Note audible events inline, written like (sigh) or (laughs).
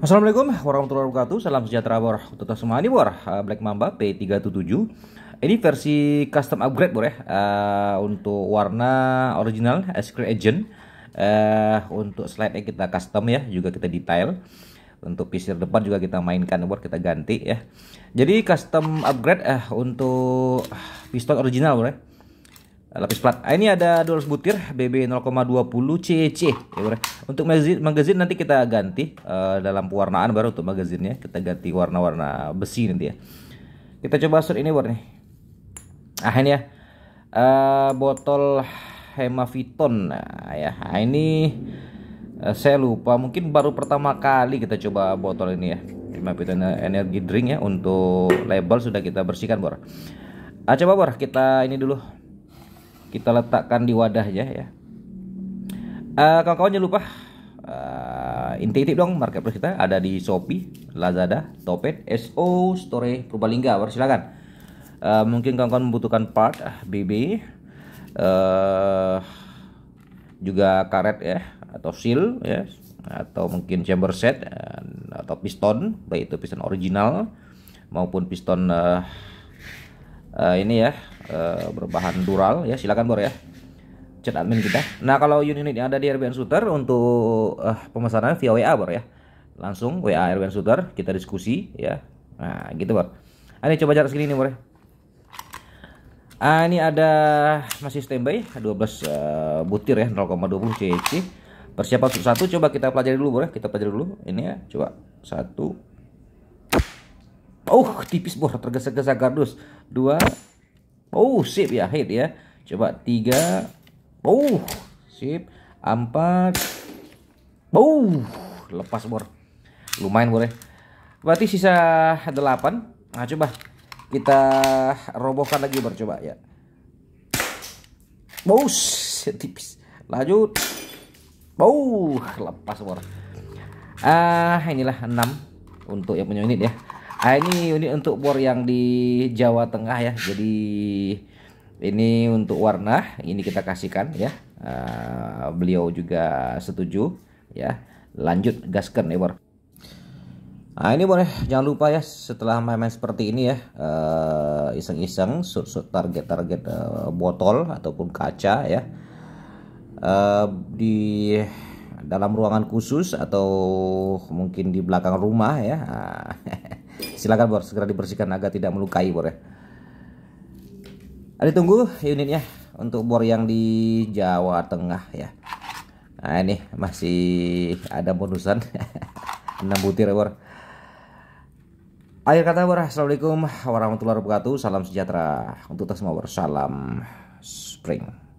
Assalamualaikum warahmatullahi wabarakatuh. Salam sejahtera bor. Tetap ini bor. Uh, Black Mamba P377. Ini versi custom upgrade bor ya. Eh, uh, untuk warna original Screen Agent. Eh, uh, untuk slide -nya kita custom ya, juga kita detail. Untuk pisir depan juga kita mainkan bor, kita ganti ya. Jadi custom upgrade uh, untuk piston original bor ya lapis plat. Ah, ini ada 200 butir BB 0,20 CC ya bro. Untuk magazine, magazine nanti kita ganti uh, dalam pewarnaan baru untuk magazinnya kita ganti warna-warna besi nanti ya. Kita coba sur ini nih. Ah ini ya. Uh, botol Hemaviton. Nah, ya. Nah, ini uh, saya lupa mungkin baru pertama kali kita coba botol ini ya. Hemaviton energy drink ya untuk label sudah kita bersihkan bro. Ah coba bro kita ini dulu kita letakkan di wadahnya ya. Uh, kawan-kawan jangan lupa uh, intip-intip dong marketplace kita ada di Shopee, Lazada, Topet, SO, Store Purbalingga. Baru Silakan. Uh, mungkin kawan-kawan membutuhkan part BB uh, juga karet ya atau seal ya atau mungkin chamber set uh, atau piston baik itu piston original maupun piston uh, Eh, ini ya uh, berbahan dural ya silakan bor ya chat admin kita nah kalau unit yang ada di RBN Shooter untuk uh, pemesanan via WA bor ya langsung WA RBN Shooter kita diskusi ya nah gitu bor ah, ini coba jarak segini nih bor ya Ah, ini ada masih standby 12 uh, butir ya 0,20 cc. Persiapan satu coba kita pelajari dulu boleh? Ya. Kita pelajari dulu. Ini ya, coba satu Oh, tipis bor tergesa-gesa gardus. Dua. Oh, sip ya, hit ya. Coba tiga. Oh, sip. Empat. Oh, lepas bor. Lumayan boleh. Berarti sisa delapan. Nah, coba kita robohkan lagi bor coba ya. Bos, oh, tipis. Lanjut. Oh, lepas bor. Ah, inilah enam untuk yang punya unit ya ah ini unit untuk bor yang di Jawa Tengah ya jadi ini untuk warna ini kita kasihkan ya uh, beliau juga setuju ya lanjut gaskan ya bor Nah ini boleh jangan lupa ya setelah main-main seperti ini ya eh, iseng-iseng uh, target-target uh, botol ataupun kaca ya uh, di dalam ruangan khusus atau mungkin di belakang rumah ya ah, (laughs) Silakan Bor, segera dibersihkan agar tidak melukai Bor ya. Ada tunggu unitnya untuk bor yang di Jawa Tengah ya. Nah ini masih ada bonusan 6 (laughs) butir ya, bor. Akhir kata bor, Assalamualaikum warahmatullahi wabarakatuh. Salam sejahtera untuk semua bor. Salam spring.